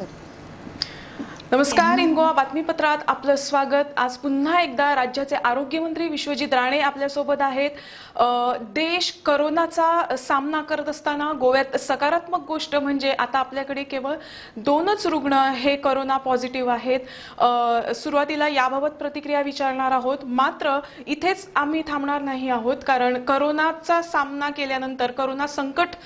Sir नमस्कार in Goa बातमीपत्रात आपलं स्वागत आज पुन्हा एकदा राज्याचे आरोग्यमंत्री विश्वजित राणे आपल्यासोबत आहेत देश करोनाचा सामना करत असताना गोव्यात सकारात्मक गोष्ट म्हणजे आता आपल्याकडे केवळ दोनच रुग्ण हे करोना पॉझिटिव्ह आहेत सुरुवातीला याबाबत प्रतिक्रिया विचारणार आहोत मात्र इथेच आम्ही थांबणार नाही आहोत कारण करोनाचा सामना केल्यानंतर करोना संकट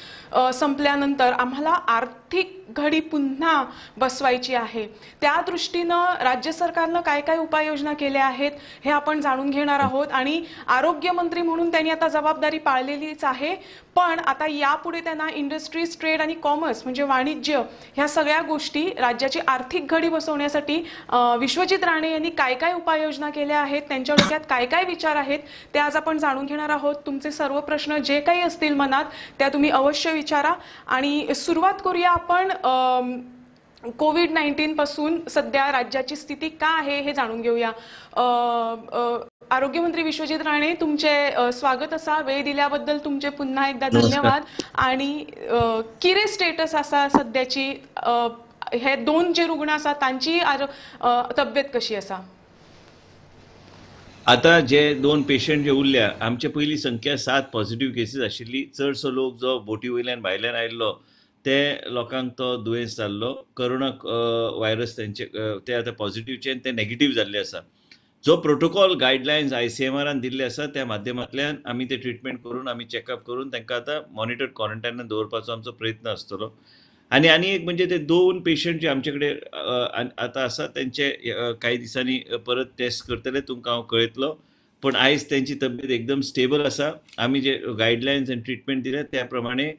संपल्यानंतर आम्हाला आर्थिक घडी पुन्हा बसवायची आहे त्या दृष्टीनं राज्य सरकारनं काय काय उपाययोजना केल्या आहेत हे आपण जाणून घेणार आहोत आणि आरोग्यमंत्री म्हणून त्यांनी आता जबाबदारी पाळलेलीच आहे पण आता यापुढे त्यांना इंडस्ट्रीज ट्रेड आणि कॉमर्स म्हणजे वाणिज्य ह्या सगळ्या गोष्टी राज्याची आर्थिक घडी बसवण्यासाठी विश्वजित राणे यांनी काय काय उपाययोजना केल्या आहेत त्यांच्या डोक्यात काय काय विचार आहेत ते आज आपण जाणून घेणार आहोत तुमचे सर्व प्रश्न जे काही असतील मनात त्या तुम्ही अवश्य विचारा आणि सुरुवात करूया आपण कोविड पासून सध्या राज्याची स्थिती का आहे हे जाणून घेऊया आरोग्यमंत्री विश्वजित राणे तुमचे स्वागत असा वेळ दिल्याबद्दल तुमचे पुन्हा एकदा धन्यवाद आणि किरे स्टेटस असा सध्याची हे दोन जे रुग्ण असा त्यांची तब्येत कशी असा आता जे दोन पेशंट जे उरल्या आमचे पहिली संख्या सात पॉझिटिव्ह केसीस आशिल्ली चडसो लोक जो बोटी वयल्यान भायल्यान आयिल्लो ते लोकांक तो दुयेंस जाल्लो करोना व्हायरस तेंचे ते आतां पॉझिटिव्हचे ते नेगेटीव्ह जाल्ले आसा जो protocol guidelines I C M आरान दिल्ले आसा त्या माध्यमांतल्यान आमी ते ट्रिटमेंट करून आमी चॅकअप करून तांकां आतां मॉनिटर क्वॉरंटायनान दवरपाचो आमचो प्रयत्न आसतलो आणि आणि एक म्हणजे ते दोन पेशंट जे आमच्याकडे आता असा त्यांचे काही दिसांनी परत टेस्ट करतले तुमकां हांव कळयतलो पण आयज त्यांची तब्येत एकदम स्टेबल असा आम्ही जे गाईडलाईन्स आणि ट्रीटमेंट दिले त्या प्रमाणे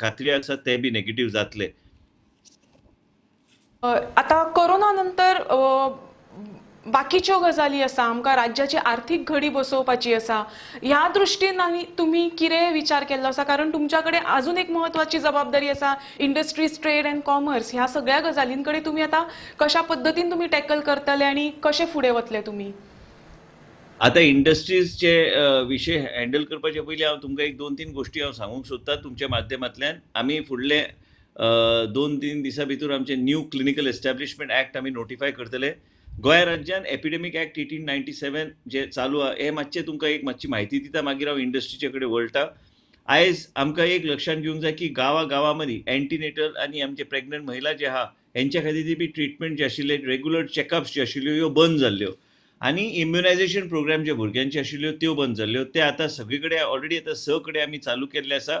खात्री असा ते बी नेगेटिव्ह जातले आता कोरोना नंतर बाकीच्यो गजाली आसा आमकां राज्याची आर्थिक घडी बसोवपाची आसा ह्या दृश्टीन आमी तुमी विचार केल्लो आसा कारण तुमच्या कडेन अजून एक म्हत्वाची जबाबदारी आसा इंडस्ट्रीज ट्रेड अँड कॉमर्स ह्या सगळ्या गजालीं कडेन तुमी आतां कशा पद्दतीन तुमी टॅकल करतले आनी कशें फुडें वतले तुमी आता इंडस्ट्रीजचे विशय हँडल करपाचे पयलीं हांव तुमकां एक दोन तीन गोष्टी हांव सांगूंक सोदतां तुमच्या माध्यमांतल्यान आमी फुडले दोन तीन दिसां भितर आमचे न्यू क्लिनिकल एस्टॅब्लिशमेंट एक्ट आमी नोटिफाय करतले गोंय राज्यान epidemic act eighteen ninety seven जे चालू आहा हे मातशें तुमकां एक मातशी म्हायती दिता मागीर हांव इंडस्ट्रीचे कडेन वळटा आयज आमकां एक लक्षांत घेवंक जाय की गांवा गांवा मदीं एन्टीनेटल आनी आमचे प्रेग्नंट महिला जे आहा हेंच्या खातीर बी ट्रिटमेंट जे आशिल्ले रेगुलर चॅकअप्स जे आशिल्ल्यो ह्यो बंद जाल्ल्यो आनी इम्युनायझेशन प्रोग्राम जे भुरग्यांचे आशिल्ल्यो त्यो बंद जाल्ल्यो ते आतां सगळे कडेन ऑलरेडी आतां स कडेन आमी चालू केल्ले आसा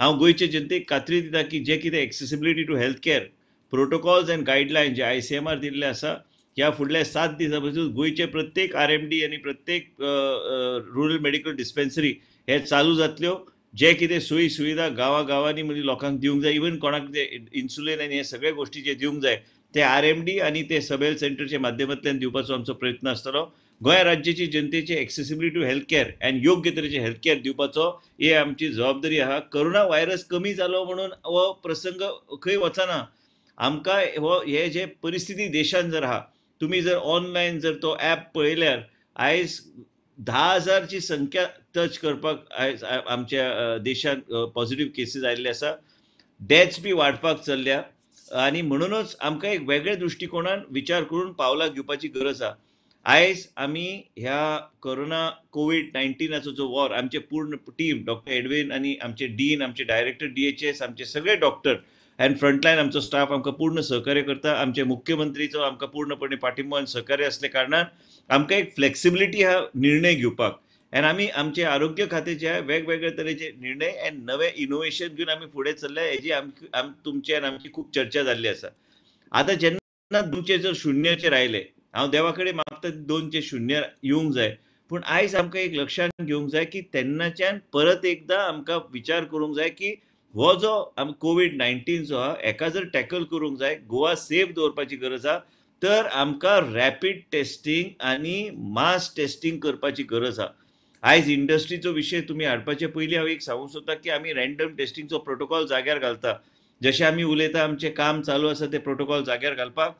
हांव गोंयचे जनतेक खात्री दिता की जे कितें accessibility to health care protocols and guideline जे आय सी एम आर दिल्ले आसा ह्या फुडल्या सात दिसापासून गोंयचे प्रत्येक आर एम डी आनी प्रत्येक रुरल मेडिकल डिस्पेन्सरी हे चालू जातल्यो जे कितें सोयी सुविधा गांवा गांवांनी म्हणजे लोकांक दिवंक जाय इवन कोणाक इन्सुलीन आनी हे सगळे गोश्टी जे दिवंक जाय ते आर एम डी आनी ते सबेल सेंटरच्या माध्यमांतल्यान दिवपाचो आमचो प्रयत्न आसतलो गोंय राज्याची जनतेची accessibility to health care and योग्य तरेचे हेल्थ केअर दिवपाचो हे आमची जबाबदारी आहा करोना व्हायरस कमी जालो म्हणून हो प्रसंग खंय वचना आमकां हो हे जे परिस्थिती देशांत जर आहा तुम्ही जर ऑनलाईन जर तो ॲप पळयल्यार आयज धा हजारची संख्या टच करपाक आयज आमच्या देशांत पॉझिटिव्ह केसीस आयिल्ले आसा डेथ्स बी वाडपाक चल्ल्या आणि म्हणूनच आमकां एक वेगळ्या दृश्टिकोणान विचार करून पावला घेवपाची गरज आसा आयज आमी ह्या कोरोना कोविड नायन्टीनाचो जो वॉर आमचे पूर्ण टीम डॉक्टर एडवीन आनी आमचे डीन आमचे डायरेक्टर डी एच एस आमचे सगळे डॉक्टर एंड फ्रंटलायन आमचो स्टाफ आमकां पूर्ण सहकार्य करता आमचे मुख्यमंत्रीचो आमकां पूर्णपणे पाठिंबो आनी सहकार्य आसले कारणान आमकां एक फ्लेक्सिबिलिटी हा निर्णय घेवपाक अँड आमी आमचे आरोग्य खात्याचे जे वेगवेगळे तरेचे निर्णय एन्ड नवे इनोव्हेशन घेवन आमी फुडें चल्ल्या हेजी आम तुमचे आमची खूब चर्चा जाल्ली आसा आतां जेन्ना तुमचे जर शुन्याचेर आयले हांव देवा कडेन मागता दोनचे शुन्य येवंक जाय पूण आयज आमकां एक लक्षांत घेवंक जाय की तेन्नाच्यान परत एकदां आमकां विचार करूंक जाय की हो जो आम कोविड नायन्टीन जो आहा हेका जर टॅकल करूंक जाय गोवा सेफ दवरपाची गरज आहा तर आमकां रॅपीड टेस्टिंग आनी मास टेस्टिंग करपाची गरज आहा आयज इंडस्ट्रीचो विशय तुमी हाडपाचे पयलीं हांव एक सांगूंक सोदतां की आमी रॅन्डम टेस्टिंगचो प्रोटोकॉल जाग्यार घालता जशें आमी उलयता आमचें काम चालू आसा ते प्रोटोकॉल जाग्यार घालपाक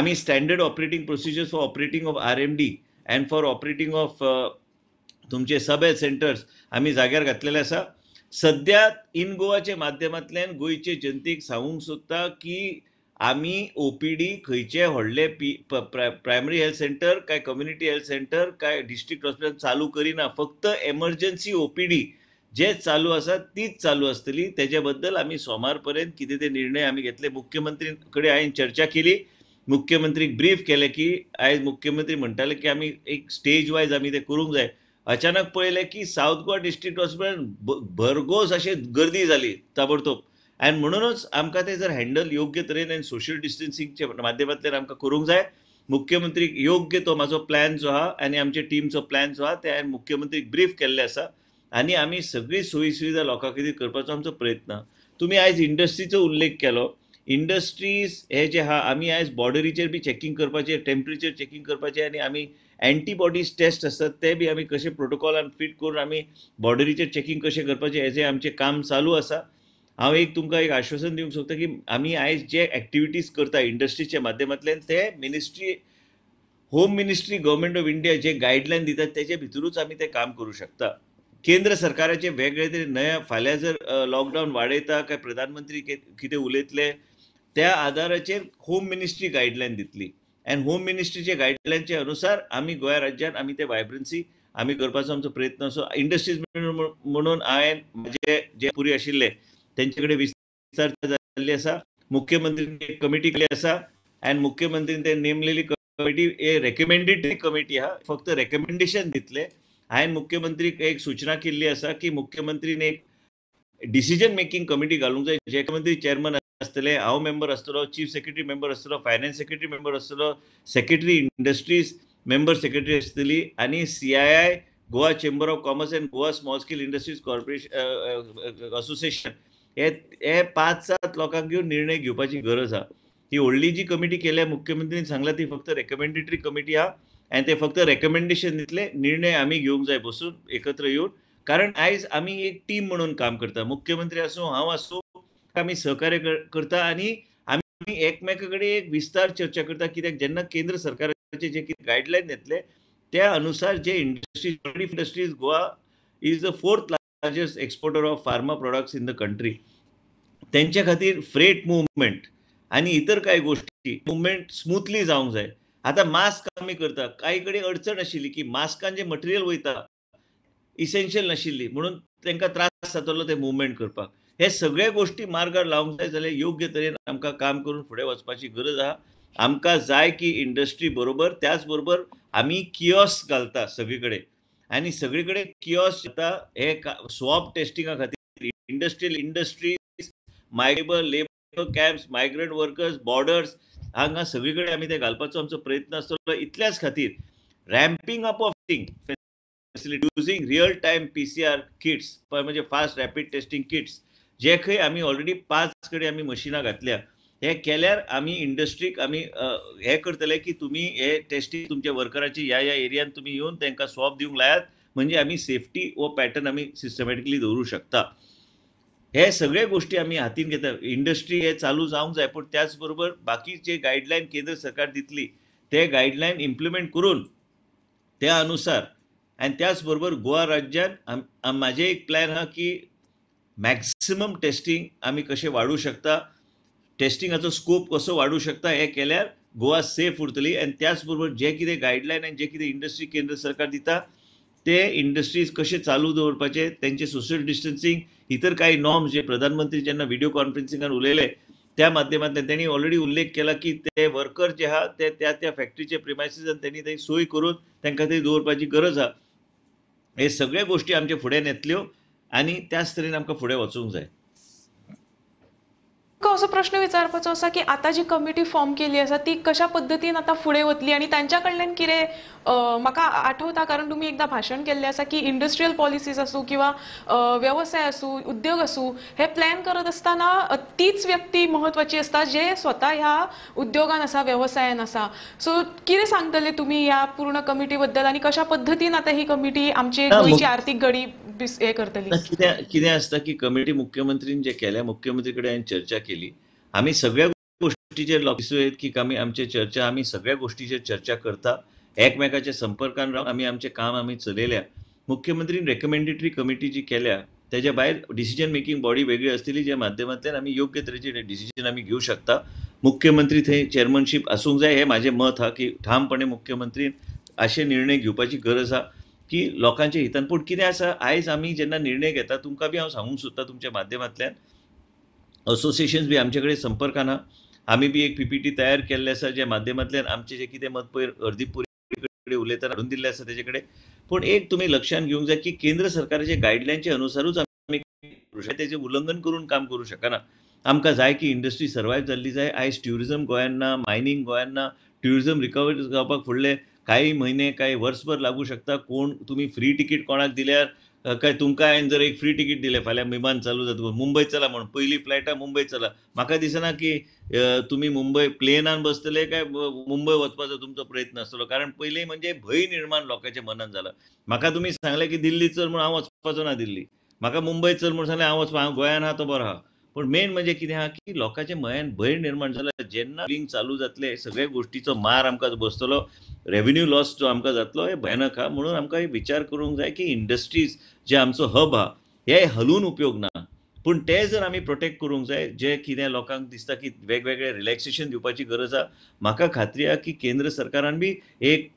आमी standard operating procedures for operating of R M D and for operating of तुमचे सब सेंटर्स आमी जाग्यार घातलेले आसा सध्या इन गोवाचे माध्यमांतल्यान गोंयचे जनतेक सांगूंक सोदता की आमी ओ पी डी खंयचे व्हडले पी प्रायमरी हेल्थ सेंटर काय कम्युनिटी हेल्थ सेंटर काय डिस्ट्रिक्ट हॉस्पिटल चालू करिना फक्त emergency O P D J चालू आसा तीच चालू आसतली तेजे बद्दल आमी सोमार पर्यंत कितें ते निर्णय आमी घेतले मुख्यमंत्री कडेन हांवें चर्चा केली मुख्यमंत्रीक ब्रीफ केले की आयज मुख्यमंत्री म्हणटाले की आमी एक स्टेज वायज आमी ते करूंक जाय अचानक पळयलें की साऊथ गोवा डिस्ट्रिक्ट हॉस्पिटल भरघोस अशी गर्दी झाली ताबडतोब अँड म्हणूनच आमकां ते जर हँडल योग्य तरेन आणि सोशल डिस्टन्सिंगच्या माध्यमातल्यान आमकां करूंक जाय मुख्यमंत्री योग्य तो माझा प्लॅन जो आहा आणि आमचे टीमचो प्लॅन जो हा ते हांवें मुख्यमंत्रीक ब्रीफ केल्ले आसा आणि आम्ही सगळी सोयी सुविधा लोकां खातीर करपाचो आमचो प्रयत्न तुम्ही आयज इंडस्ट्रीचो उल्लेख केलो इंडस्ट्रीज हे जे आहा आम्ही आयज बॉर्डरीचेर बी चेकिंग करपाचें टेम्परेचर चेकिंग करपाचें आणि आम्ही एन्टीबॉडीज टेस्ट असतात ते बी कसे प्रोटोकॉल प्रोटोकॉलान फीट करून आम्ही बॉर्डरीचे चेकिंग कशें करपाचें हेजें आमचे काम चालू असा हांव एक तुमकां एक आश्वासन दिवंक सोदता की आमी आयज जे एक्टिविटीज करता इंडस्ट्रीच्या माध्यमांतल्यान ते ministry home ministry government of India जे गायडलायन दितात त्याच्या भितरूच आम्ही ते काम करू शकता केंद्र सरकाराचे वेगळे तरी नया फाल्यां जर लॉकडाऊन वाडयता काय प्रधानमंत्री कितें उलयतले त्या आधाराचे होम मिनिस्ट्री गायडलायन दितली अँड होम मिनिस्ट्रीचे गायडलायनचे अनुसार आम्ही गोंय राज्यात आम्ही ते व्हायब्रन्सी आम्ही करपाचो आमचो प्रयत्न असो इंडस्ट्रीज म्हणून हांवें म्हणजे जे पुरी आशिल्ले तेंचे कडेन विस्तार जाल्ली आसा मुख्यमंत्री कमिटी केली आसा अँड मुख्यमंत्रीन ते नेमलेली कमिटी हे रेकमेंडेड कमिटी हा फक्त रेकमेंडेशन दितले हांवें मुख्यमंत्री एक सूचना केल्ली आसा की मुख्यमंत्रीन एक डिसिजन मेकिंग कमिटी घालूंक जाय जे मंत्री चेअरमन असतले हांव मेंबर असतो चीफ सेक्रेटरी मेंबर असतो फायनान्स सेक्रेटरी मेंबर असतो सेक्रेटरी इंडस्ट्रीज मेंबर सेक्रेटरी असतली आणि C I I Goa chamber of commerce and Goa small scale industries corporation association हे हे पांच सात लोकांक घेवन निर्णय घेवपाची गरज हा ही व्हडली जी कमिटी केल्या मुख्यमंत्र्यांनी सांगला ती फक्त रेकमेंडेटरी कमिटी हा आणि ते फक्त रेकमेंडेशन दितले निर्णय आम्ही घेवंक जाय बसून एकत्र येऊन कारण आयज आम्ही एक टीम म्हणून काम करता मुख्यमंत्री आसूं हांव आसूं आम्ही सहकार्य करता आणि आम्ही एकमेका एक विस्तार चर्चा करता कित्याक जेन्ना केंद्र सरकारचे जे कितें गायडलायन येतले त्या अनुसार जे industries industries Goa is the fourth largest exporter of pharma products in the country त्यांच्या खातीर फ्रेट मुवमेंट आणि इतर काही गोष्टी मुवमेंट स्मुथली जावंक जाय आतां मास्क आम्ही करता कांय कडेन अडचण आशिल्ली की मास्कान जे मटेरियल वयता इसेन्शियल नाशिल्ली म्हणून त्यांना त्रास जातो ते मुवमेंट करपाक हे सगळे गोष्टी मार्गार लावंक जाय जाल्यार योग्य तरेन आमकां काम करून फुडें वचपाची गरज आहा आमकां जाय की इंडस्ट्री बरोबर त्याच बरोबर आमी कियॉस घालता सगळी कडेन आनी सगळी कडेन कियॉस येता हे स्वॉप टेस्टिंगा खातीर इंडस्ट्रियल इंडस्ट्री मायबल labour camps migrant workers borders हांगा सगळी कडेन आमी ते घालपाचो आमचो प्रयत्न आसतलो इतल्याच खातीर ramping up of thing facility real time P C R kits म्हणजे फास्ट रॅपीड टेस्टिंग किट्स जे खंय आमी ऑलरेडी पांच कडेन आमी मशिनां घातल्या हे केल्यार आमी इंडस्ट्रीक आमी हे करतले की तुमी हे टेस्टी तुमच्या वर्कराची ह्या ह्या एरियान तुमी येवन तांकां स्वॉप दिवंक लायात म्हणजे आमी सेफ्टी हो पॅटर्न आमी सिस्टमॅटिकली दवरू शकता हे सगळे गोष्टी आमी हातीन घेतात इंडस्ट्री हे चालू जावंक जाय पूण त्याच बाकी जे गायडलायन केंद्र सरकार दितली ते गायडलायन इम्प्लिमेंट करून त्या अनुसार आणि त्याचबरोबर गोवा राज्यात माझे एक प्लॅन हा की मॅक्सिमम टेस्टिंग आम्ही कसे वाढू शकता टेस्टिंगचा स्कोप कसं वाढू शकता हे केल्यार गोवा सेफ उरतली आणि त्याचबरोबर जे किती गाईडलाईन आणि जे कितें इंडस्ट्री केंद्र सरकार दिता ते इंडस्ट्रीज कशे चालू दवरपाचे त्यांचे सोशल डिस्टन्सिंग इतर काही नॉर्म्स जे प्रधानमंत्री ज्यांना व्हिडिओ कॉन्फरन्सिंगात उलयले त्या माध्यमातून त्यांनी ऑलरेडी उल्लेख केला की ते वर्कर जे आहा ते त्या त्या फॅक्टरीचे आणि त्यांनी थंय सोय करून त्यांना थंय दवरपाची गरज आहे हे सगळ्या गोष्टी आमचे फुडें येतल्यो आणि त्या स्त्रीने आमकां फुडें वचूंक जाय असा प्रश्न विचारपाचो असा की आता जी कमिटी फॉर्म केली असा ती कशा पद्धतीन आता फुडे वतली आणि तांच्या कडल्यान कितें म्हाका आठवता कारण तुम्ही एकदा भाषण केले आसा की इंडस्ट्रियल पॉलिसीज आसूं किंवा व्यवसाय आसूं उद्योग आसूं हे प्लॅन करत असताना तीच व्यक्ती महत्वाची आसता जे स्वतः ह्या उद्योगान असा वेवसायान आसा सो किरे सांगतले तुम्ही ह्या पूर्ण कमिटी बद्दल आणि कशा पद्धतीन आता ही कमिटी आमची आर्थिक आर्थीक घडी हे करतली कितें आसता की कमिटी मुख्यमंत्रीन जे केल्या मुख्यमंत्रीकडे चर्चा केली आम्ही सगळ्या गोष्टीचे दिसू आहेत की आम्ही आमचे चर्चा आम्ही सगळ्या गोष्टीचे चर्चा करता एकमेकाच्या संपर्कात राहून आम्ही आमचे काम आम्ही चलयल्या मुख्यमंत्री रेकमेंडेटरी कमिटी जी केल्या त्याच्या बाहेर डिसिजन मेकिंग बॉडी वेगळी असतील ज्या माध्यमातल्या आम्ही योग्य तरेचे डिसिजन आम्ही घेऊ शकता मुख्यमंत्री थंय चेअरमनशीप असूक जाय हे माझे मत हा की ठामपणे मुख्यमंत्री असे निर्णय घेवपाची गरज हा की लोकांच्या हितान पूण कितें आसा आयज आमी जेन्ना निर्णय घेता तुमकां बी हांव सांगूंक सोदतां तुमच्या माध्यमांतल्यान असोसिएशन्स बी आमचे कडेन संपर्क ना आम्ही बी एक पीपीटी तयार केल्ले आसा जे माध्यमांतल्यान आमचे जे कितें मत पयर हळदीपुरी कडेन उलयतना हाडून दिल्लें आसा तेजे कडेन पूण एक तुम्ही लक्षात घेवंक जाय की केंद्र सरकारचे गायडलायनचे अनुसारूच आमी त्याचे उल्लंघन करून काम करू शकना आमकां जाय की इंडस्ट्री सर्वायव जाल्ली जाय आयज ट्युरिजम गोयांना मायनिंग मायनींग टुरिझम ना ट्युरिजम रिकवर जावपाक फुडले काही महिने काही वर्सभर लागू शकता कोण तुम्ही फ्री तिकीट कोणाक दिल्यार काय तुमकां हांवें जर एक फ्री तिकीट दिलें फाल्यां विमान चालू जाता मुंबय चला म्हण पयलीं फ्लायटां मुंबय चला म्हाका दिसना की तुमी मुंबय प्लेनान बसतले काय मुंबय वचपाचो तुमचो प्रयत्न आसतलो कारण पयलीं म्हणजे भंय निर्माण लोकांच्या मनान जाला म्हाका तुमी सांगले की दिल्ली चल म्हूण हांव वचपाचो ना दिल्ली म्हाका मुंबय चल म्हूण सांगलें हांव वचपा हांव गोंयान तो बरो आहा पण मेन म्हणजे कितें हा की लोकांच्या मयान भंय निर्माण जाला जेन्ना लिंक चालू जातले सगळे गोष्टीचो मार आमकां बसतलो रेव्हेन्यू लॉस जो आमकां जातलो हे भयानक आहा म्हणून आमकां विचार करूंक जाय की इंडस्ट्रीज जे आमचं हब हा हे हलून उपयोग ना पण ते जर आम्ही प्रोटेक्ट करूंक जाय जे कितें लोकांक दिसता की वेगवेगळे रिलॅक्सेशन दिवपाची गरज आहे म्हाका खात्री आहा की केंद्र सरकारान बी एक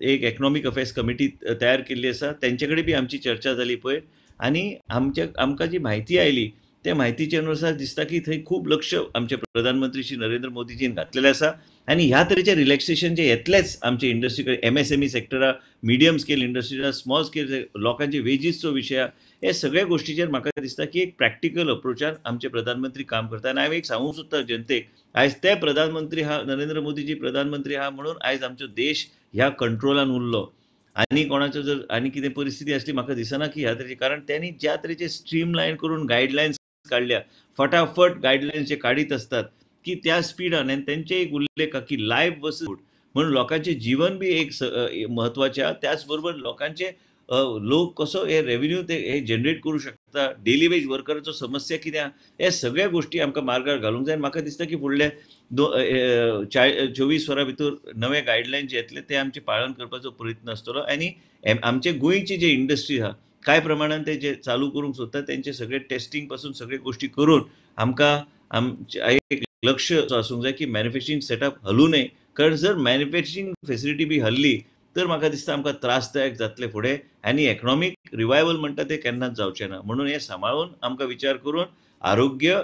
एक इकॉनॉमिक अफेअर्स कमिटी तयार केली असा त्यांच्याकडे बी आमची चर्चा झाली पण आणि आमच्या आमकां जी माहिती आयली त्या माहितीच्या अनुसार दिसता की थंय खूप लक्ष आमचे प्रधानमंत्री श्री नरेंद्र मोदीजीन घातलेले असा आणि ह्या तरेचे रिलॅक्सेशन जे येतलेच आमचे industry M S M E सेक्टरा medium scale industries small scale लोकांचे वेजीसचा विषय हे सगळ्या गोष्टीचेर म्हाका दिसता की एक प्रॅक्टिकल अप्रोचान आमचे प्रधानमंत्री काम करता आणि हांवें एक सांगूंक सोदता जनतेक आयज ते प्रधानमंत्री हा नरेंद्र मोदीजी प्रधानमंत्री आहा म्हणून आयज आमचो देश ह्या कंट्रोलान उरलो आनी कोणाचो जर आनी कितें परिस्थिती आसली म्हाका दिसना की ह्या तरेची कारण त्यांनी ज्या तरेचे लायन करून गायडलायन्स काढल्या फटाफट गायडलायन्स जे काडीत असतात की त्या स्पिडान आणि त्यांचे एक उल्लेख की लायफ वस म्हणून लोकांचे जीवन बी एक महत्वाचे त्याचबरोबर त्याच लोकांचे लोक कसं हे रेव्हेन्यू ते हे जनरेट करू शकता डेली वेज वर्करचं समस्या कितें हे सगळ्या गोष्टी आमकां मार्गार घालूंक जाय म्हाका दिसता की फुडले चोवीस वरां भितर नवे गायडलायन जे येतले ते आमचे पाळन करपाचो प्रयत्न आसतलो आनी आमचे गोंयची जे इंडस्ट्री आहा काय प्रमाणान ते जे चालू करूंक सोदता त्यांचे सगळे टेस्टिंग पासून सगळे गोष्टी करून आमकां आमचे एक लक्ष आसूंक जाय की मॅन्युफॅक्चरिंग सेटअप हलू नये कारण जर मॅन्युफॅक्चरिंग फेसिलिटी बी हल्ली तर म्हाका दिसता आमकां त्रासदायक जातले फुडें आनी इकॉनॉमीक रिवायवल म्हणटा तें केन्नाच जावचें ना म्हणून हें सांबाळून आमकां विचार करून आरोग्य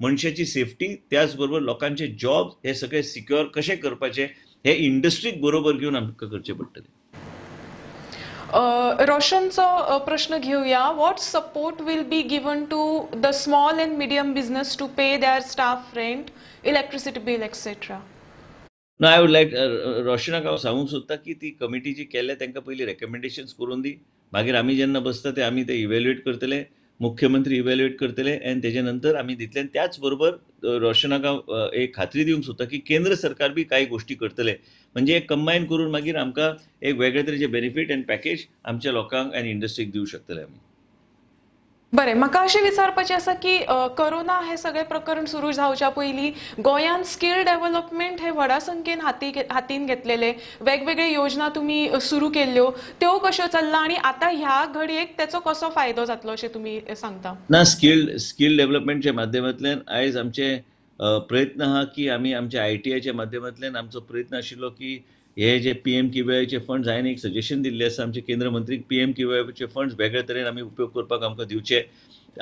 मनशाची सेफ्टी त्याचबरोबर लोकांचे जॉब हे सगळे सिक्युअर कशें करपाचें हे इंडस्ट्रीक बरोबर घेऊन आमकां करचें पडटलें रोशनचा प्रश्न घेऊया what support will be given to the small and medium business to pay their staff rent electricity bill etcetera no I would like रोशनाक हांव सांगूंक सोदता की ती कमिटी जी केल्या तांकां पहिली रेकमेंडेशन्स करून दी मागीर आम्ही जेन्ना बसता ते आम्ही ते इव्हॅल्युएट करतले मुख्यमंत्री इव्हॅल्युएट करतले आणि त्याच्यानंतर आम्ही दितले त्याचबरोबर रोशनाक एक खात्री दिवंक सोदता की केंद्र सरकार बी काही गोष्टी करतले म्हणजे एक कंबाईन करून मागीर आमकां एक वेगळे तरेचे बेनिफीट अँड पॅकेज आमच्या लोकांक अँड इंडस्ट्रीक देऊ शकतले आम्ही बरें म्हाका अशें विचारपाचें आसा की कोरोना हें सगळें प्रकरण सुरू जावच्या पयलीं गोंयान स्कील डेव्हलपमेंट हे व्हडा संख्येन हाती हातीन घेतलेले वेगवेगळे योजना तुम्ही सुरू केल्ल्यो त्यो कश्यो चल्ला आणि आता ह्या घडयेक त्याचा कसो फायदो जातलो अशें तुम्ही सांगता ना स्किल स्कील डेव्हलपमेंटच्या माध्यमांतल्यान आयज आमचे प्रयत्न हा की आम्ही आमच्या आय टी माध्यमांतल्यान आमचो प्रयत्न आशिल्लो की हे जे पी एम आयचे फंड्स हांवें एक सजेशन दिल्ले आसा आमचे केंद्र मंत्री पी एम केव्हीआयचे फंड्स वेगळे तरेन आमी उपयोग करपाक आमकां दिवचे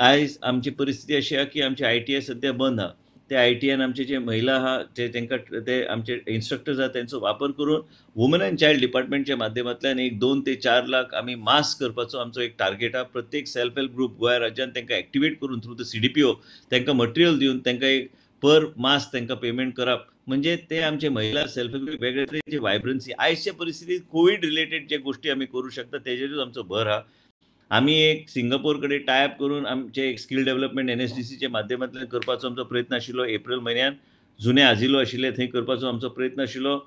आयज आमची परिस्थिती अशी आहे की आमचे आय टी आय सध्या बंद आहा ते आय टी आयन आमचे जे महिला आहा जे तांकां ते आमचे इन्स्ट्रक्टर्स आहा तांचो वापर करून वुमन अँड चायल्ड डिपार्टमेंटच्या माध्यमांतल्यान एक दोन ते चार लाख आमी मास्क करपाचो आमचो एक टार्गेट आहा प्रत्येक सेल्फ हेल्प ग्रुप गोंय राज्यात तांकां एक्टिवेट करून through the C D P O तांकां मटेरियल दिवन तांकां एक पर मास्क तांकां पेमेंट करप म्हणजे ते आमचे महिला सेल्फ हेल्प वेगळे व्हायब्रन्सी आयच्या परिस्थितीत कोविड रिलेटेड जे गोष्टी आम्ही करू शकतो त्याच्यातच आमचं भर हा आम्ही एक सिंगापूरकडे टायप करून आमचे एक skill development N S D सीच्या माध्यमांतल्यान करपाचो आमचो प्रयत्न आशिल्लो एप्रिल म्हयन्यान जुने आजिलो आशिल्ले थंय करपाचो आमचो प्रयत्न आशिल्लो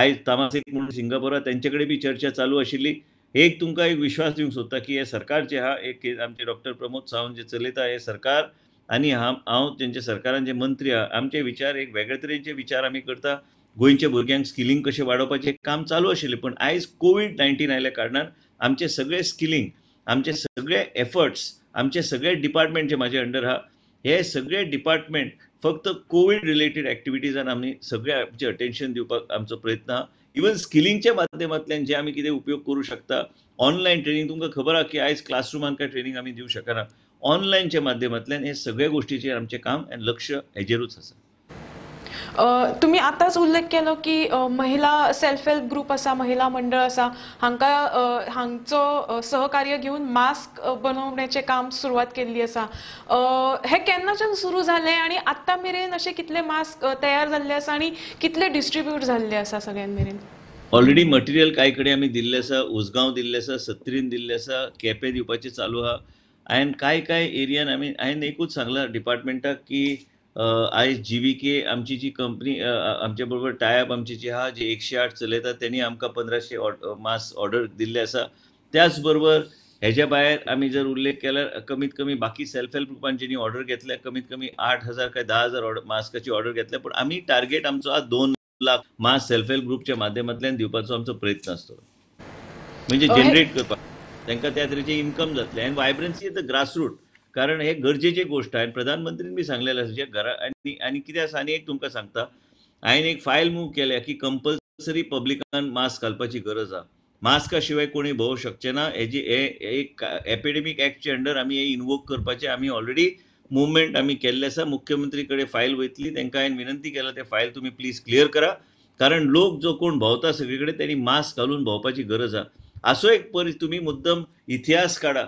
आयज म्हणून सिंगापूर तेंचे कडेन बी चर्चा चालू आशिल्ली एक तुमकां एक विश्वास दिवंक सोदता की हे सरकार जे आहा एक आमचे डॉक्टर प्रमोद सावंत जे चलयता हे सरकार आणि हा हांव तेंचे सरकारांचे जे मंत्री आमचे विचार एक वेगळे तरेचे विचार आम्ही करता गोंयच्या भुरग्यांक स्किलिंग कशें वाडोवपाचें काम चालू आशिल्लें पण आयज कोवीड नायन्टीन आयल्या कारणान आमचे सगळे स्किलिंग आमचे सगळे एफर्ट्स आमचे सगळे डिपार्टमेंट जे म्हाजे अंडर आहा हे सगळे डिपार्टमेंट फक्त कोवीड रिलेटेड एक्टिविटीजान आमी सगळे आमचें अटेन्शन दिवपाक आमचो प्रयत्न आहा इवन स्किलिंगच्या माध्यमांतल्यान जे आमी कितें उपयोग करू शकता ऑनलायन ट्रेनिंग तुमकां खबर हा की आयज क्लासरुमान काय ट्रेनिंग आमी दिवंक शकना ऑनलाईनच्या माध्यमांतल्यान हे सगळे गोष्टीचे आमचे काम आनी लक्ष हेजेरूच आसा तुम्ही आताच उल्लेख केलो की महिला सेल्फ हेल्प ग्रुप असा महिला मंडळ असा हांका हांगचो सहकार्य घेऊन मास्क बनवण्याचे काम सुरुवात केल्ली असा हे केन्नाच्यान सुरू झाले आणि आता मेरेन असे कितले मास्क तयार झाले असा आणि कितले डिस्ट्रीब्यूट झाले असा सगळ्यां मेरेन ऑलरेडी मटेरियल काय कडेन आमी दिल्ले असा उसगांव दिल्ले असा सत्रीन दिल्ले आसा केपे दिवपाचे चालू आहात हांवें काय काय एरियान आम्ही हांवें एकूच सांगलां डिपार्टमेंटाक की आयज जी व्ही के आमची जी कंपनी आमचे बरोबर टायअप आमची जी आहा जे एकशे आठ चलयता त्यांनी आमकां पंधराशे मास ऑर्डर दिले आसा त्याचबरोबर बरोबर हेच्या भायर आमी जर उल्लेख केल्यार कमीत कमी बाकी सेल्फ हेल्प ग्रुपान जेणी ऑर्डर घेतल्या कमीत कमी आठ हजार काय दहा हजार ऑर्डर मास्काची ऑर्डर घेतल्या पण आम्ही टार्गेट आमचो आज दोन लाख मास्क सेल्फ हेल्प ग्रुपच्या माध्यमांतल्यान दिवपाचो आमचो प्रयत्न असतो म्हणजे जनरेट करपाक त्यांना त्या तरेचें इन्कम जातले आनी वायब्रन्सी द ग्रासरूट कारण हे गरजेची गोष्ट आहे प्रधानमंत्रीन मी सांगलेलें आसा जे घरा आणि आणि कितें आसा आनी एक तुमकां सांगता हांवें एक फायल मूव केल्या की कंपल्सरी पब्लिकान मास्क घालपाची गरज आसा मास्का शिवाय कोणी भोव शकचे ना हेजी हे एक एपिडेमीक एक्टचे अंडर आम्ही हे इनवोक करपाचें आमी ऑलरेडी मुवमेंट आम्ही केल्लें आसा मुख्यमंत्री कडेन फायल वयतली तांकां हांवें विनंती केला ते फायल तुमी प्लीज क्लियर करा कारण लोक जो कोण भोंवता सगळीकडे कडेन त्यांनी मास्क घालून भोंवपाची गरज आसा असो एक परि तुम्ही मुद्दम इतिहास काढा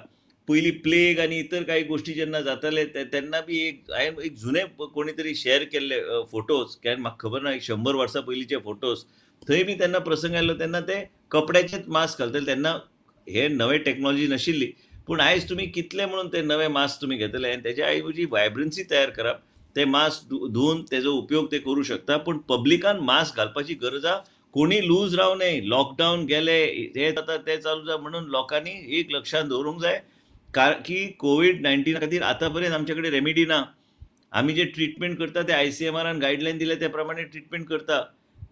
पहिली प्लेग आणि इतर काही गोष्टी ज्यांना जाताले त्यांना बी एक एक जुने कोणीतरी शेअर केले फोटोज कारण म्हाका खबर ना एक शंबर पहिलीचे फोटोज थंय बी त्यांना प्रसंग आलो तेन्ना ते कपड्याचेच मास्क घालतले त्यांना हे नवे टेक्नॉलॉजी नाशिल्ली पण आयज तुम्ही कितले म्हणून ते नवे मास्क तुम्ही घेतले आणि त्याच्या ऐवजी व्हायब्रन्सी तयार करा ते मास्क धुवून त्याचा उपयोग ते करू शकता पण पब्लिकान मास्क घालपाची गरज कोणी लूज राहू नये लॉकडाऊन गेले हे जाता ते चालू जा म्हणून लोकांनी एक लक्षात दवरूंक जाय कारण की कोविड नायन्टीना खातीर आतापर्यंत आमच्याकडे रेमेडी रेमिडी ना आम्ही जे ट्रीटमेंट करता ते आय सी एम आरान गाईडलाईन दिल्या त्या प्रमाणे करता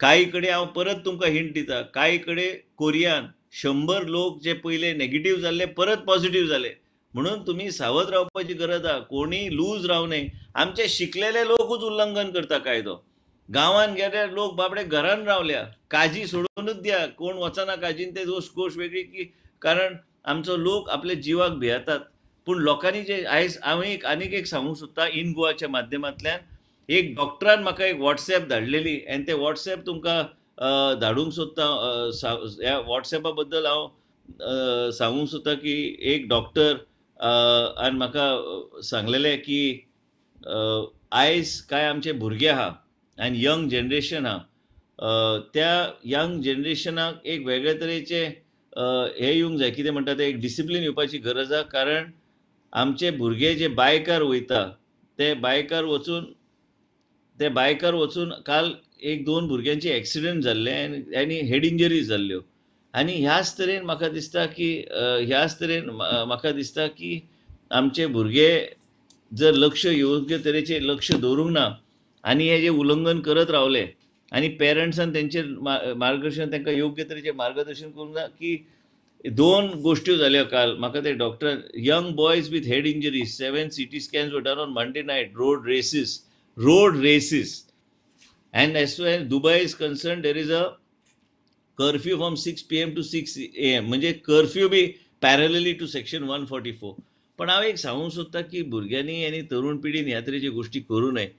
कांय कडेन हांव परत तुमकां हिंट दिता कांय कडेन कोरियान शंभर लोक जे पहिले नेगेटिव्ह झाले परत पॉझिटिव्ह झाले म्हणून तुम्ही सावध रावपाची गरज आ कोणी लूज राहू नये आमचे शिकलेले लोकच उल्लंघन करता कायदो गावान गेल्यार लोक बाबडे घरान रावल्या काजी सोडूनच द्या कोण वचना काजीन ते दोश कोश वेगळी की कारण आमचो लोक आपल्या जिवाक भियेतात पूण लोकांनी जे आयज हांव एक आनीक एक सांगूंक सोदता इन गोवाच्या माध्यमांतल्यान एक डॉक्टरान म्हाका एक वॉट्सॅप धाडलेली आनी ते वॉट्सएप तुमकां धाडूंक सोदता ह्या वॉट्सॅपा बद्दल हांव सांगूंक सोदता की एक डॉक्टर आनी म्हाका सांगलेलें की आयज कांय आमचे भुरगे आहा अँड यंग जनरेशन हा त्या यंग जनरेशनाक एक वेगळे तरेचे हे येवंक जाय कितें म्हणटा ते एक डिसिप्लीन येवपाची गरज आहा कारण आमचे भुरगे जे बायकार वयता ते बायकार वचून ते बायकार वचून काल एक दोन भुरग्यांचे एक्सिडेंट जाल्ले आनी हेड इंजरीज जाल्ल्यो आनी ह्याच तरेन म्हाका दिसता की ह्याच तरेन म्हाका दिसता की आमचे भुरगे जर लक्ष योग्य तरेचे लक्ष दवरूंक ना आणि हे जे उल्लंघन करत रावले आणि पेरंट्सान त्यांचे मार्गदर्शन तांकां योग्य तरेचे मार्गदर्शन करूंक ना की दोन गोष्टी झाल्या काल म्हाका ते doctor young boys with head injuries seven CT scans वर on Monday night road races road races and as to as Dubai is concern there is a curfew from six P M to six A M म्हणजे curfew be parallelly to section one forty four पण हा एक सांगू सोदता की भुरग्यांनी आणि तरुण पिढीने ह्या जे गोष्टी करू नये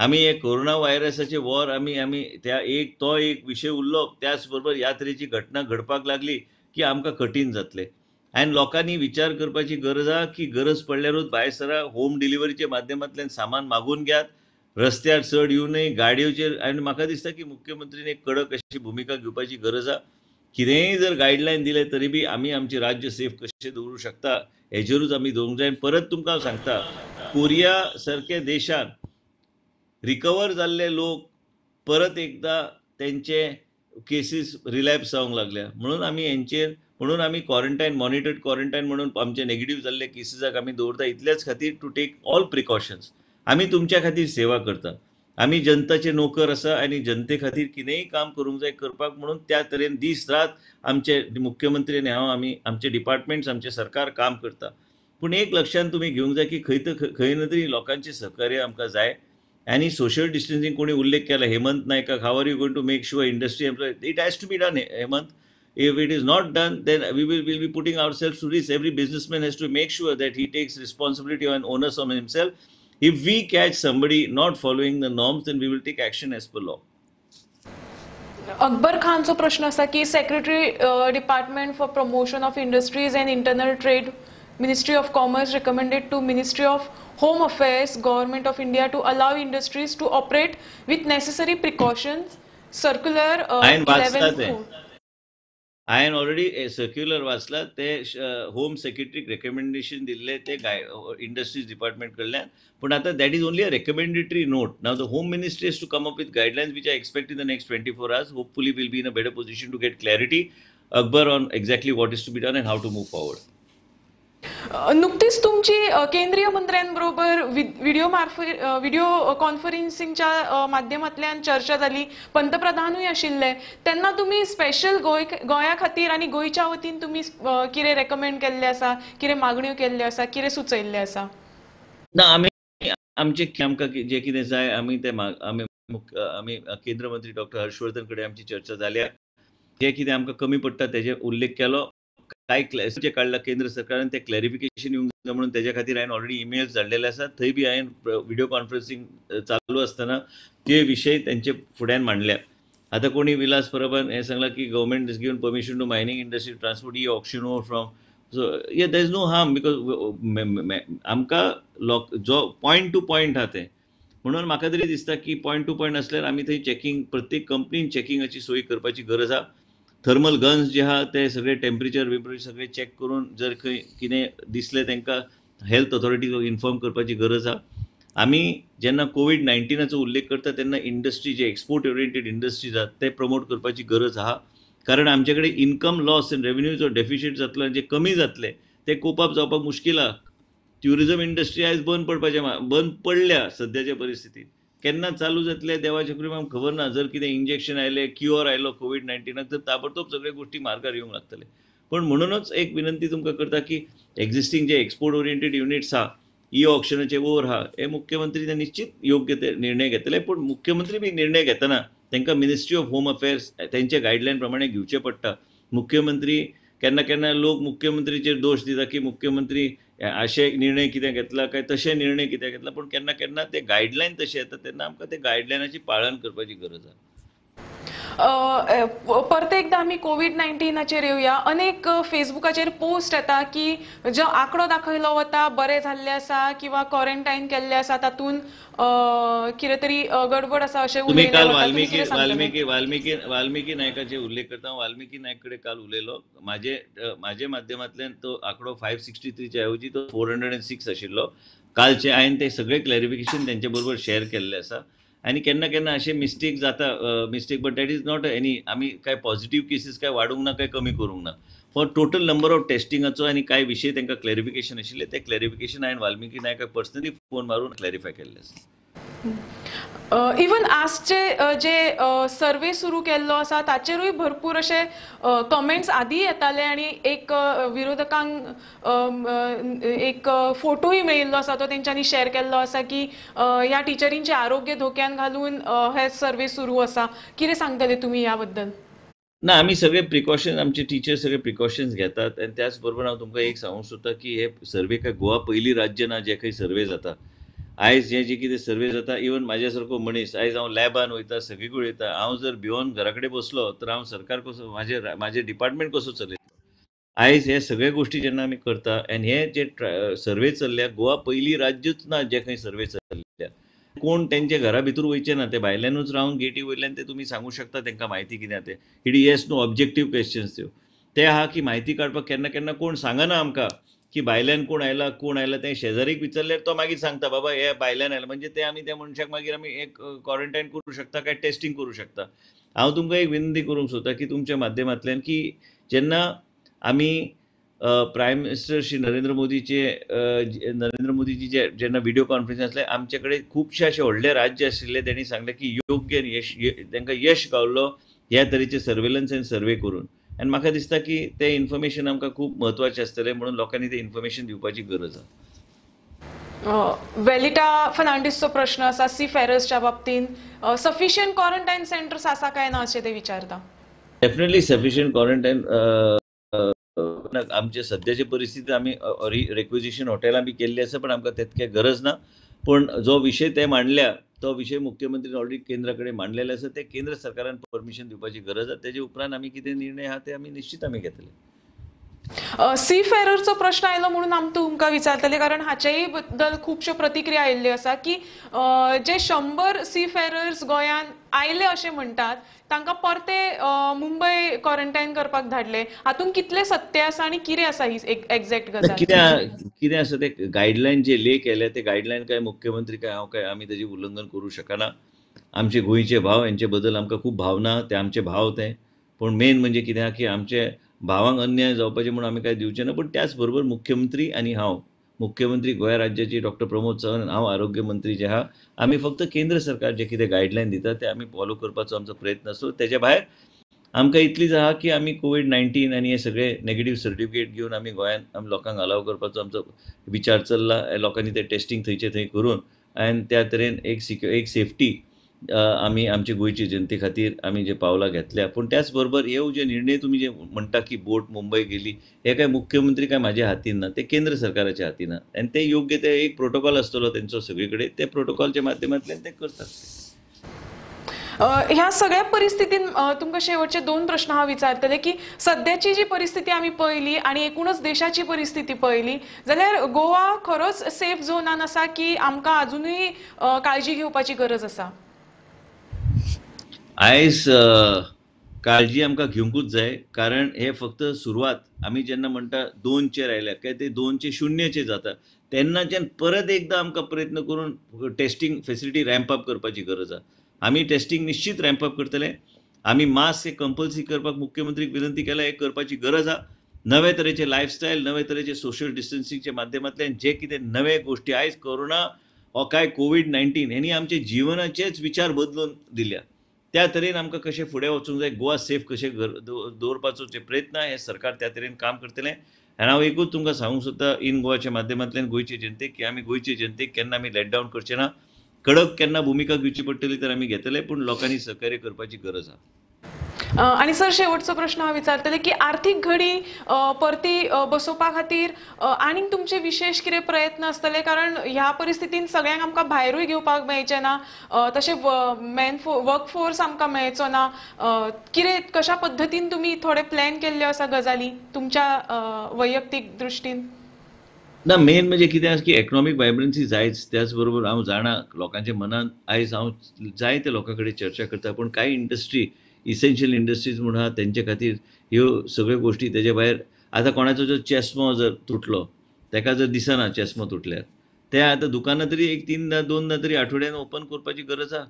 आमी हे कोरोना व्हायरसाची वॉर आम्ही आम्ही त्या एक तो एक विषय उरलो त्याचबरोबर या ह्या तरेची घटना घडपाक लागली की आमकां कठीण जातले आणि लोकांनी विचार करपाची गरज आहा की गरज पडल्यारूच भायर सरा होम डिलिव्हरीच्या माध्यमांतल्यान सामान मागून घ्यात रस्त्यार चड नये गाडयोचेर आणि म्हाका दिसता की मुख्यमंत्रीन एक कडक अशी भूमिका घेवपाची गरज आहा कितेंय जर गायडलायन दिले तरी बी आमी आमचे राज्य सेफ कसे दवरूंक शकता हेजेरूच आमी दवरूंक जाय परत तुमकां हांव सांगता कोरिया सारक्या देशांत रिकवर जाल्ले लोक परत एकदा त्यांचे केसीस रिलॅप्स जावंक लागल्या म्हणून आम्ही हेंचेर म्हणून आम्ही क्वारंटाईन मॉनिटर्ड क्वारंटाईन म्हणून आमचे नेगेटिव्ह जाल्ले केसेस आम्ही दवरता इतल्याच खातीर टू टेक ऑल प्रिकॉशन्स आम्ही तुमच्या खातीर सेवा करतात आम्ही जनताचे नोकर असा आणि जनते खातीर कितेंय काम करूंक जाय करपाक म्हणून त्या तरेन दीस रात आमचे मुख्यमंत्री ने हांव आमी आमचे डिपार्टमेंट्स आमचे सरकार काम करता पूण एक लक्षात तुम्ही घेवंक जाय की खंय खंय ना तरी सहकार्य आमकां जाय आणि सोशल डिस्टन्सिंग कोणी उल्लेख केला हेमंत नाही का are you going to make sure industry employ it has to be done Hemant if it is not done then we will will be putting our self to risk every businessman has to make sure that he takes responsibility on owners on himself if we catch somebody not following the norms then we will take action as per law Akbar खानचा प्रश्न असा की secretary department for promotion of industries and internal trade Ministry of Commerce recommended to Ministry of Home Affairs, Government of India to allow industries to operate with necessary precautions. Circular uh, Ayan 11. I N already circular वाचला ते home सेक्रेटरीक recommendation दिल्ले ते गाय industries department कडल्यान पूण आतां that is only a recommendatory note now the home ministry is to come up with guidelines which I expect in the next twenty four hours hopefully will be in a better position to get clarity Akbar on exactly what is to be done and how to move forward नुकतीच तुमची केंद्रीय मंत्र्यांबरोबर video मार्फत video कॉन्फरन्सिंगच्या माध्यमांतल्यान चर्चा झाली पंतप्रधानूय आशिल्ले त्यांना तुम्ही स्पेशल गोय गोंया खातीर आनी गोंयच्या वतीन तुमी कितें रेकमेंड केले असा कितें मागण्यो केल्ल्यो आसा कितें सुचयल्ले आसा ना आम्ही आमचे जे कितें जाय आम्ही ते आम्ही आमी केंद्र मंत्री डॉक्टर हर्षवर्धन कडे आमची चर्चा झाली जे कितें आमकां कमी पडटा तेजे उल्लेख केलो काय जे काढला केंद्र सरकारान ते क्लॅरिफिकेशन येऊन म्हणून त्याच्या खातीर हांवें ऑलरेडी ईमेल धाडलेले असतात थंय बी हायन व्हिडिओ कॉन्फरन्सिंग चालू असताना ते विषय त्यांचे फुड्यान मांडल्यात आता कोणी विलास परबन हे सांगलां की government is given permission to mining industry transport ही option over from so yeah there is no harm because आमकां जो पॉयंट टू पॉयंट आहा ते म्हणून म्हाका तरी दिसता की पॉयंट टू पॉयंट असल्यार आमी थंय चॅकिंग प्रत्येक कंपनीन चॅकिंगाची सोय करपाची गरज आहा थर्मल गन्स जे हा ते सगळे टेम्परेचर बिम्परेचर सगळे चेक करून जर खंय कितें दिसलें तांकां हेल्थ ऑथॉरिटी इन्फॉर्म करपाची गरज आहा आमी जेन्ना कोवीड नायन्टीनाचो उल्लेख करता तेन्ना इंडस्ट्री जे एक्सपोर्ट ओरिएंटेड इंडस्ट्रीज आहात ते प्रमोट करपाची गरज आहा कारण आमचे कडेन इन्कम लॉस आनी रेव्हन्यू जो जातलो आनी जे कमी जातले ते कोपाप जावपाक मुश्कील आहा ट्युरिजम इंडस्ट्री आयज बंद पडपाचे बंद पडल्या सद्याच्या परिस्थितीत केन्ना चालू जातले देवाचे कृपेन खबर ना जर कितें इंजेक्शन आयलें क्युअर आयलो कोविड नायन्टीनाक तर ताबडतोब सगळे गोष्टी मार्गार येवंक लागतले पण म्हणूनच एक विनंती तुमकां करता की एक्झिस्टींग जे एक्सपोर्ट ओरिएंटेड युनिट्स आहा ई ऑप्शनाचे ओवर हा हे मुख्यमंत्री निश्चित योग्य ते निर्णय घेतले पूण मुख्यमंत्री बी निर्णय घेतना तांकां मिनिस्ट्री ऑफ होम अफेअर्स त्यांचे गायडलायन प्रमाणे घेवचे पडटा मुख्यमंत्री केन्ना केन्ना लोक मुख्यमंत्रीचेर दोश दिता की मुख्यमंत्री असे निर्णय कितें घेतला काय तसे निर्णय कितें घेतला पूण केन्ना केन्ना ते गायडलायन तशे येता तेन्ना आमकां ते गायडलायनाची पाळन करपाची गरज आसा परत एकदा आम्ही कोविड नायन्टीनाचेर येवया अनेक फेसबुकाचेर पोस्ट येता की जो आंकडो दाखयलो वता बरे जाल्ले आसा किंवा क्वॉरंटायन केल्ले आसा तातूंत कितें तरी गडबड आसा अशें तुम्ही काल वाल्मिकी वाल्मिकी वाल्मिकी वाल्मिकी नायकाचे उल्लेख करता वाल्मिकी नायक कडेन काल उलयलो माझे माझे माध्यमांतल्यान तो आंकडो फायव्ह सिक्स्टी थ्रीच्या ऐवजी तो फोर हंड्रेड अँड सिक्स आशिल्लो कालचे हांवें ते सगळे क्लॅरिफिकेशन त्यांचे बरोबर शेअर केल्ले आसा आणि केन्ना केन्ना असे मिस्टेक जाता mistake but that is not any आमी काय पॉझिटिव्ह केसीस काय वाडूंक ना काय कमी करूंक ना फॉर टोटल नंबर ऑफ टेस्टिंगाचो आणि काय विषय त्यांना क्लॅरिफिकेशन आशिले ते क्लॅरिफिकेशन हांवें वाल्मिकी नायक पर्सनली फोन मारून क्लॅरिफाय केले आसा इवन आजचे जे सर्वे सुरू केल्लो आसा ताचेरूय भरपूर अशे कमेंट्स आदी येताले आनी एक विरोधकांक एक फोटोय मेळिल्लो आसा तो तेंच्यांनी शेअर केल्लो आसा की या टिचरींचे आरोग्य धोक्यात घालून हे सर्वे सुरू आसा कितें सांगतले तुम्ही ह्या बद्दल ना आमी सगळे प्रिकॉशन आमचे टिचर सगळे प्रिकॉशन्स घेतात आणि त्याच बरोबर हांव एक सांगूंक सोदतां की हे सर्वे काय गोवा पहिली राज्य ना जे खंय सर्वे जातात आयज हे जे कितें सर्वे जाता इवन म्हाज्या सारको मनीस आयज हांव लॅबान वयता सगळीकडे वयता हांव जर भिवन घरा कडेन बसलो तर हांव सरकार कसो म्हाजे म्हाजे डिपार्टमेंट कसो चलयतलो आयज हे सगळे गोष्टी जेन्ना आमी करता आनी हे जे सर्वे चल्ल्या गोवा पयलीं राज्यच ना जे खंय सर्वे चलल्या कोण त्यांच्या घरा भितर वयचे ना ते भायल्यानूच रावन गेटी वयल्यान ते तुमी सांगूंक शकता तेंकां म्हायती कितें ते it yes no objective questions त्यो ते आहा की म्हायती काडपाक केन्ना केन्ना कोण सांगना आमकां की बायल्यान कोण आयला कोण आयला ते शेजारीक विचारले तो मागीर सांगता बाबा हे बायल्यान आयला म्हणजे ते आम्ही त्या मनशाक मागीर आम्ही एक क्वारंटाईन करू शकता काय टेस्टिंग करू शकता हांव तुमकां एक विनंती करूंक सोदता की तुमच्या माध्यमांतल्यान की जेन्ना आमी प्रायम मिनिस्टर श्री नरेंद्र मोदीचे नरेंद्र मोदीची जे जेन्ना व्हिडिओ कॉन्फरन्स आसले आमचे कडेन खुबशे अशे व्हडले राज्य आशिल्ले तेणी सांगले की योग्य यश तांकां यश गावलो ह्या तरेचे सर्वेलन्स आनी सर्वे करून आनी म्हाका दिसता की तें इन्फॉर्मेशन आमकां खूब म्हत्वाचें आसतलें म्हणून लोकांनी ते इन्फॉर्मेशन दिवपाची गरज आसा वेलिटा फर्नांडीसचो प्रश्न असा सी फेरसच्या बाबतीत सफिशियंट क्वारंटाईन सेंटर्स असा काय ना अशें ते विचारता डेफिनेटली सफिशियंट क्वारंटाईन आमचे सध्याचे परिस्थिती आम्ही रेक्विजिशन हॉटेलां बी केल्ली आसा पण आमकां तितके गरज ना पण जो विषय ते मांडल्या तो विषय मुख्यमंत्री ऑलरेडी केंद्राकडे मांडलेले आसा ते केंद्र सरकारान परमिशन दिवपाची गरज आहे तेजे उपरांत आम्ही कितें निर्णय हाते, ते आम्ही निश्चित आम्ही घेतले सी फेररचा प्रश्न आयलो म्हणून तुमकां विचारतले कारण हाचेय बद्दल खुबश्यो प्रतिक्रिया आयिल्ल्यो आसा की जे शंभर सी फेरर्स गोंयांत आयले अशें म्हणटात तांकां परते मुंबय क्वारंटाईन करपाक धाडले हातूंत कितले सत्य आसा आनी कितें आसा ही एक एक्झॅक्ट गजाल कितें आसा ते गायडलायन जे ले केले ते गायडलायन काय मुख्यमंत्री काय हांव काय आमी तेजे उल्लंघन करू शकना आमचे गोंयचे भाव हेंचे बद्दल आमकां खूब भावना ते आमचे भाव ते पूण मेन म्हणजे कितें की आमचे भावांक अन्याय जावपाचे म्हणून आम्ही काय दिवचे ना पण त्याचबरोबर मुख्यमंत्री आणि हांव मुख्यमंत्री गोंय राज्याचे डॉक्टर प्रमोद सावंत हांव आरोग्य मंत्री जे आहा आम्ही फक्त केंद्र सरकार जे कितें गायडलायन दिता ते आम्ही फॉलो करपाचो आमचो प्रयत्न असो त्याच्या भायर आमकां इतलीच आहा की आमी कोविड नायन्टीन आनी हे सगळे नेगेटीव्ह सर्टिफिकेट घेऊन आमी गोंयांत आमी लोकांक अलाव करपाचो आमचो विचार चल्ला लोकांनी ते टेस्टिंग थंयचे थंय करून आनी त्या तरेन एक सिक्यु एक सेफ्टी आम्ही आमचे गोयची जनते खातीर आम्ही जे पावलां घेतल्या पूण त्याचबरोबर बरोबर हे जे निर्णय तुम्ही जे म्हणटा की बोट मुंबय गेली हे काय मुख्यमंत्री काय माझ्या हातीन ना ते केंद्र सरकाराच्या हातीन ना आनी ते योग्य ते एक प्रोटोकॉल असतो तेंचो सगळीकडे ते प्रोटोकॉलच्या माध्यमांतल्यान ते करतात ह्या सगळ्या परिस्थितीत तुमकां शेवटचे दोन प्रश्न हा विचारतले की सध्याची जी परिस्थिती आम्ही पळयली आणि एकूणच देशाची परिस्थिती पळयली जर गोवा खरोच सेफ झोनान असा की आमका अजूनही काळजी घेवपाची गरज असा आयज काळजी आमकां घेवंकूच जाय कारण हे फक्त सुरवात आमी जेन्ना म्हणटा दोनचे आयल्या काय ते दोनचे शुन्यचे जाता तेन्नाच्यान परत एकदा आमकां प्रयत्न करून टेस्टिंग फेसिलिटी रॅम्प अप करपाची गरज आहे आमी टेस्टिंग निश्चित रॅम्प अप करतले आमी मास्क हे कंपल्सरी करपाक मुख्यमंत्रीक विनंती केला हे करपाची गरज आहे नवे तरेचे लायफस्टायल नवे तरेचे सोशल डिस्टन्सिंगच्या माध्यमांतल्यान जे कितें नवे गोश्टी आयज कोरोना हो काय कोविड नायन्टीन हेणी आमचे जिवनाचेच विचार बदलून दिल्या त्या तरेन आमकां कशें फुडें वचूंक जाय गोवा सेफ कशें दवरपाचो जे प्रयत्न हे सरकार त्या तरेन काम करतलें आनी हांव एकूच तुमकां सांगूंक सोदतां इन गोवाच्या माध्यमांतल्यान गोंयचे जनतेक की आमी गोंयचे जनतेक केन्ना आमी लेट डावन करचे ना कडक केन्ना भुमिका घेवची पडटली तर आमी घेतले पूण लोकांनी सहकार्य करपाची गरज आसा आणि सर शेवटचा प्रश्न विचारतले की आर्थिक घडी परती बसोपा खातीर आणि तुमचे विशेष कितें प्रयत्न आसतले कारण ह्या परिस्थितीन सगळ्यांना आमकां भायरूय घेवपाक मेळचें ना तसे मेन फो वर्क फोर्स आमकां मेळचो ना कितें कशा पद्दतीन तुम्ही थोडे प्लॅन केले असा गजाली तुमच्या वैयक्तिक दृष्टीन ना मेन म्हणजे कितें आसा की इकॉनॉमिक वायब्रन्सी जायच त्याच बरोबर जाणा लोकांच्या मनात आयज हा जायते लोकांकडे चर्चा करता पण काही इंडस्ट्री इसेन्शियल इंडस्ट्रीज म्हूण त्यांच्या तेंचे खातीर ह्यो सगळ्यो गोश्टी बाहेर भायर आतां कोणाचो जर चेस्मो जर तुटलो तेका जर दिसना चेस्मो तुटल्यार ते आतां दुकानां तरी एक तीनदा दोनदा तरी आठवड्यान ओपन करपाची गरज आहा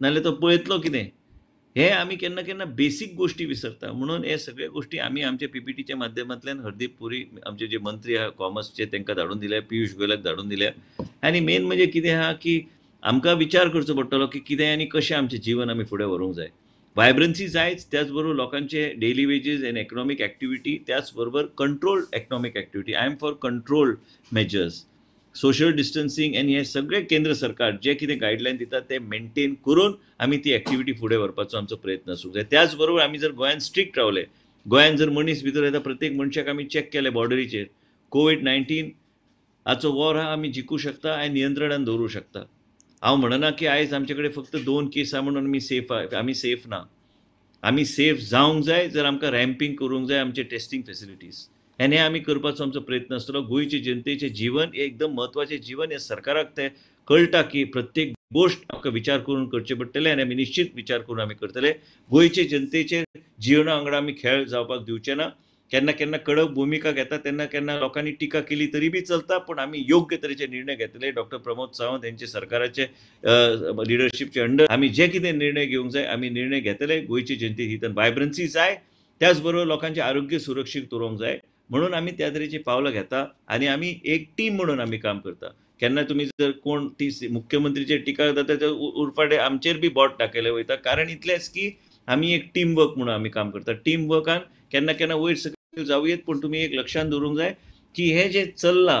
नाजाल्यार तो पळयतलो कितें हे आमी केन्ना केन्ना बेसीक गोश्टी विसरता म्हणून हे सगळे गोष्टी आमी आमच्या पीपीटीच्या माध्यमांतल्यान हरदीप पुरी आमचे जे मंत्री आहा कॉमर्सचे तांकां धाडून दिल्या पियुश गोयलाक धाडून दिल्या आनी मेन म्हणजे कितें आहा की आमकां विचार करचो पडटलो की कितें आनी कशें आमचें जीवन आमी फुडें व्हरूंक जाय व्हायब्रन्सीज आहेच त्याचबरोबर लोकांचे daily wages and economic activity त्याचबरोबर control economic activity I am for control measures social distancing and हे सगळे केंद्र सरकार जे कितें गायडलायन दितात ते मेंटेन करून आम्ही ती ॲक्टिव्हिटी फुडें व्हरपाचो आमचो प्रयत्न असू जाय त्याचबरोबर आमी जर गोंयांत स्ट्रिक्ट रावले गोंयांत जर मनीस भितर येता प्रत्येक मनशाक आम्ही चेक केले बॉर्डरीचे कोविड नायन्टीन हाचो वॉर हा आमी शकता आणि नियंत्रणात दवरू शकता हांव म्हणना की आयज आमचे कडेन फक्त दोन आहे म्हणून आमी सेफ आमी सेफ ना आमी सेफ जावंक जाय जर आमकां रॅम्पिंग करूंक जाय आमचे टेस्टिंग फेसिलिटीज हें आमी करपाचो आमचो प्रयत्न आसतलो गोंयचे जनतेचें जीवन हें एकदम म्हत्वाचें जीवन हें सरकाराक तें कळटा की प्रत्येक गोष्ट आमकां विचार करून करचे पडटले आनी आमी निश्चित विचार करून आमी करतले गोंयचे जनतेचे जिवना वांगडा आमी खेळ जावपाक दिवचे ना केन्ना केन्ना कडक भूमिका घेता तेन्ना केन्ना लोकांनी टिका केली तरी बी चलता पण आम्ही योग्य तरेचे निर्णय घेतले डॉक्टर प्रमोद सावंत यांचे सरकाराचे लिडरशिपचे अंडर आम्ही जे कितें निर्णय घेवंक जाय आम्ही निर्णय घेतले गोंयची जनतेक हितन व्हायब्रन्सी जाय त्याच बरोबर लोकांचे आरोग्य सुरक्षीत दवरूंक जाय म्हणून आमी त्या तरेची पावलां घेता आनी आमी एक टीम म्हणून आमी काम करता केन्ना तुमी जर कोण ती मुख्यमंत्रीचेर टिका करता तेजो उरफाटे आमचेर बी बोट टाकयलें वयता कारण इतलेच की आमी एक टीम वर्क म्हणून आमी काम करता टीम वर्कान केन्ना केन्ना वयर सकयल जाऊयात पण तुम्ही एक लक्षात दवरूंक जाय की हे जे चल्ला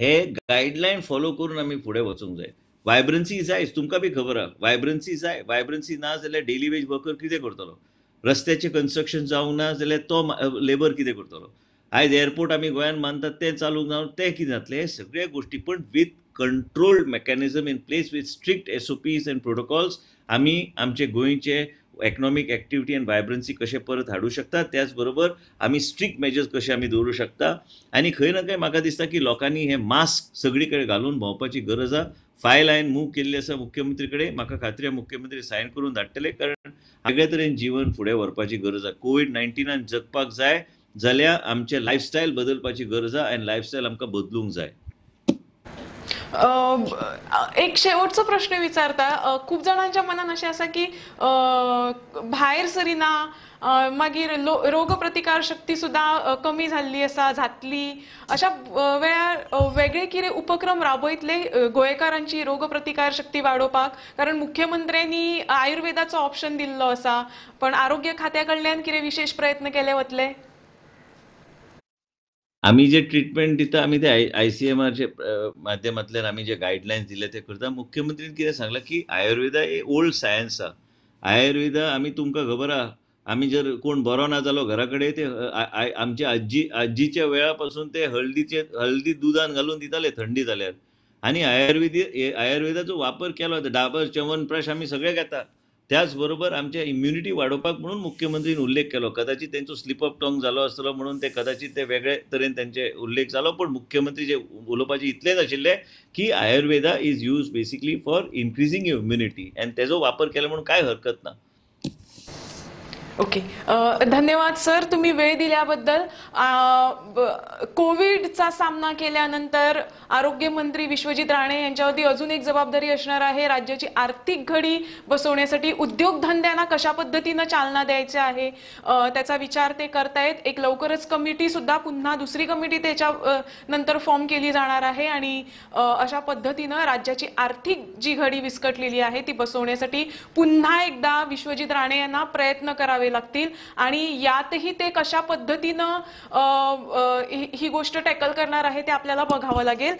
हे गायडलायन फॉलो करून आम्ही पुढे वचूंक जाय वायब्रन्सी जायच तुमकां बी खबर आहा वायब्रन्सी जाय वायब्रन्सी ना जाल्यार डेली वेज वर्कर कितें करतलो रस्त्याचे कन्स्ट्रक्शन जावंक ना जाल्यार तो लेबर कितें करतलो आयज एअरपोर्ट आमी गोंयांत मानतात तें चालू जावन ते कितें जातले हे सगळे गोश्टी पण with controlled mechanism in place with strict S O and protocols आमी आमचे गोंयचे इकॉनॉमिक ॲक्टिव्हिटी अँड व्हायब्रन्सी कसे परत हाडू शकता त्याचबरोबर आम्ही स्ट्रिक्ट मेजर्स कसे आम्ही दवरूं शकता आणि खंय ना खंय म्हाका दिसता की लोकांनी हे मास्क सगळीकडे घालून भोंवपाची गरज आसा फायल हायन मूव केल्ली आसा मुख्यमंत्री कडेन म्हाका खात्री मुख्यमंत्री सायन करून धाडटले कारण सगळे तरेन जीवन फुडें व्हरपाची गरज आसा कोविड नायन्टीनान जगपाक जाय जाल्यार आमचे लायफस्टायल बदलपाची गरज आहे आनी लायफस्टायल आमकां बदलूंक जाय एक शेवटचा प्रश्न विचारता खूप जणांच्या मनात असे असा की भायर सरीना मागीर रोगप्रतिकार शक्ती सुद्धा कमी झाली असा जातली अशा वेळार वेगळे किरे उपक्रम राबयतले गोयकारांची रोगप्रतिकार शक्ती वाडोवपाक कारण मुख्यमंत्र्यांनी आयुर्वेदाचो ऑप्शन दिल्लो असा पण आरोग्य खात्याकडल्यान किरे विशेष प्रयत्न केले वतले आम्ही जे ट्रीटमेंट दिता आम्ही ते आय आय सी एम आरचे माध्यमातल्या आमी जे गाईडलाईन्स दिले ते करता मुख्यमंत्रीन कितें सांगलां की आयुर्वेदा हे ओल्ड सायन्स आहे आयुर्वेदा आम्ही तुमकां खबर आहा आमी जर कोण बरो ना जालो घराकडे ते आमच्या आजी आजीच्या वेळापासून ते हळदीचे हळदी दुधान घालून दिताले थंडी जाल्यार आणि आयुर्वेदी आयुर्वेदाचा वापर होता डाबर च्यवनप्रश आम्ही सगळे घेतात त्याचबरोबर आमच्या इम्युनिटी वाडोवपाक म्हणून मुख्यमंत्रीन उल्लेख केलो कदाचित त्यांचा स्लिप अप टॉंग जालो आसतलो म्हणून ते कदाचित ते वेगळे तरेन त्यांचे उल्लेख झालो पण मुख्यमंत्री जे उलोवपाचे इतलेच आशिल्ले की Ayurveda is use basically for increasing immunity and तेजो वापर केला म्हणून काय हरकत ना ओके uh, धन्यवाद सर तुम्ही वेळ दिल्याबद्दल कोविडचा uh, सामना केल्यानंतर आरोग्यमंत्री विश्वजित राणे यांच्यावरती अजून एक जबाबदारी असणार आहे राज्याची आर्थिक घडी बसवण्यासाठी उद्योगधंद्यांना कशा पद्धतीनं चालना द्यायची आहे uh, त्याचा विचार ते करतायत एक लवकरच कमिटी सुद्धा पुन्हा दुसरी कमिटी त्याच्या नंतर फॉर्म केली जाणार आहे आणि अशा पद्धतीनं राज्याची आर्थिक जी घडी विस्कटलेली आहे ती बसवण्यासाठी पुन्हा एकदा विश्वजित राणे यांना प्रयत्न करावे करावे लागतील आणि यातही ते कशा पद्धतीनं ही गोष्ट टॅकल करणार आहे ते आपल्याला बघावं लागेल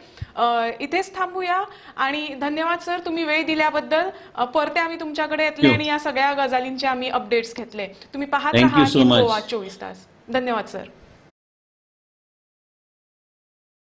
इथेच थांबूया आणि धन्यवाद सर तुम्ही वेळ दिल्याबद्दल परते आम्ही तुमच्याकडे येतले आणि या सगळ्या गजालींचे आम्ही अपडेट्स घेतले तुम्ही पाहत राहा चोवीस तास धन्यवाद सर